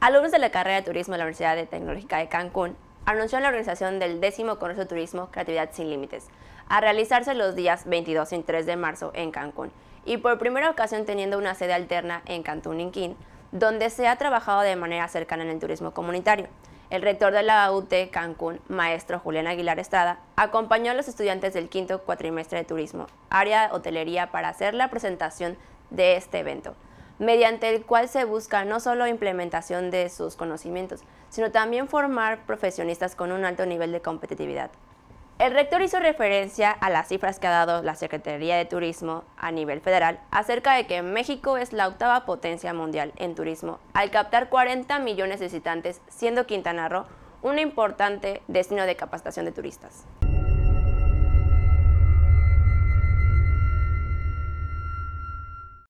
Alumnos de la carrera de turismo de la Universidad de Tecnológica de Cancún anunció la organización del décimo Congreso de Turismo Creatividad Sin Límites, a realizarse los días 22 y 3 de marzo en Cancún, y por primera ocasión teniendo una sede alterna en Cantún Inquín, donde se ha trabajado de manera cercana en el turismo comunitario. El rector de la UT Cancún, maestro Julián Aguilar Estrada, acompañó a los estudiantes del quinto cuatrimestre de turismo, área de hotelería, para hacer la presentación de este evento mediante el cual se busca no solo implementación de sus conocimientos, sino también formar profesionistas con un alto nivel de competitividad. El rector hizo referencia a las cifras que ha dado la Secretaría de Turismo a nivel federal acerca de que México es la octava potencia mundial en turismo, al captar 40 millones de visitantes, siendo Quintana Roo un importante destino de capacitación de turistas.